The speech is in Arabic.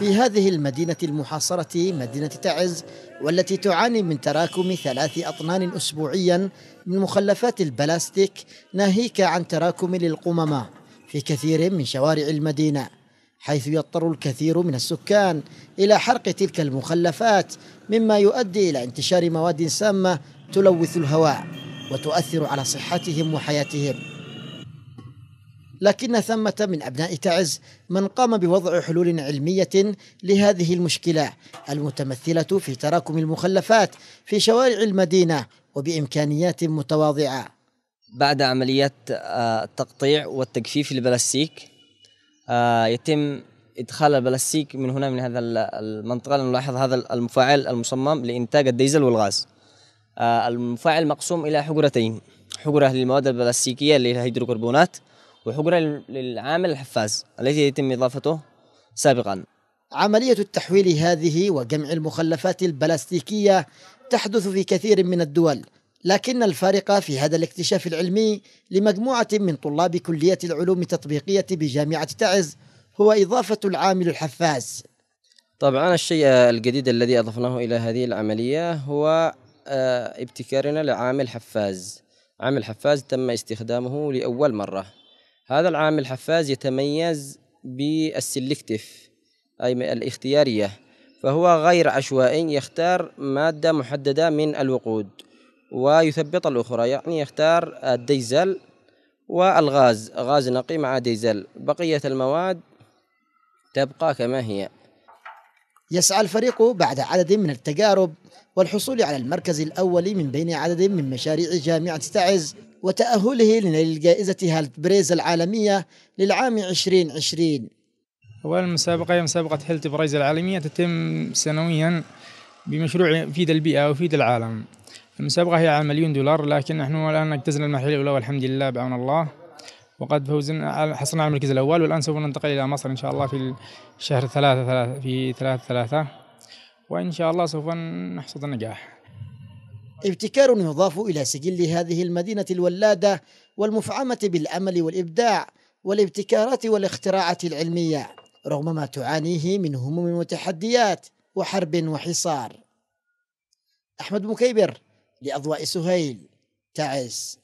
في هذه المدينة المحاصرة مدينة تعز والتي تعاني من تراكم ثلاث أطنان أسبوعيا من مخلفات البلاستيك ناهيك عن تراكم القمامة في كثير من شوارع المدينة حيث يضطر الكثير من السكان إلى حرق تلك المخلفات مما يؤدي إلى انتشار مواد سامة تلوث الهواء وتؤثر على صحتهم وحياتهم لكن ثمة من أبناء تعز من قام بوضع حلول علمية لهذه المشكلة المتمثلة في تراكم المخلفات في شوارع المدينة وبإمكانيات متواضعة بعد عمليات آه، التقطيع والتجفيف للبلاستيك آه، يتم إدخال البلاستيك من هنا من هذا المنطقة نلاحظ هذا المفاعل المصمم لإنتاج الديزل والغاز آه، المفاعل مقسوم إلى حجرتين حجرة للمواد البلاستيكية اللي هي الهيدروكربونات وحقنا للعامل الحفاز الذي يتم إضافته سابقا عملية التحويل هذه وجمع المخلفات البلاستيكية تحدث في كثير من الدول لكن الفارق في هذا الاكتشاف العلمي لمجموعة من طلاب كلية العلوم التطبيقية بجامعة تعز هو إضافة العامل الحفاز طبعا الشيء الجديد الذي أضفناه إلى هذه العملية هو آه، ابتكارنا لعامل حفاز عامل حفاز تم استخدامه لأول مرة هذا العامل الحفاز يتميز بالسلكتيف أي الاختيارية فهو غير عشوائي يختار مادة محددة من الوقود ويثبط الأخرى يعني يختار الديزل والغاز غاز نقي مع ديزل بقية المواد تبقى كما هي يسعى الفريق بعد عدد من التجارب والحصول على المركز الأول من بين عدد من مشاريع جامعة تعز وتأهله لنيل جائزة هالت بريز العالمية للعام 2020 أولا المسابقة هي مسابقة هيلت بريز العالمية تتم سنويا بمشروع يفيد البيئة ويفيد العالم المسابقة هي على مليون دولار لكن نحن الآن اجتزنا المرحلة الأولى والحمد لله بعون الله وقد فوزنا حصلنا على المركز الاول والان سوف ننتقل الى مصر ان شاء الله في شهر ثلاثة ثلاثة في ثلاثة ثلاثة وان شاء الله سوف نحصد النجاح. ابتكار يضاف الى سجل هذه المدينه الولاده والمفعمه بالامل والابداع والابتكارات والاختراعات العلميه رغم ما تعانيه من هموم وتحديات وحرب وحصار. احمد مكيبر لاضواء سهيل تعز.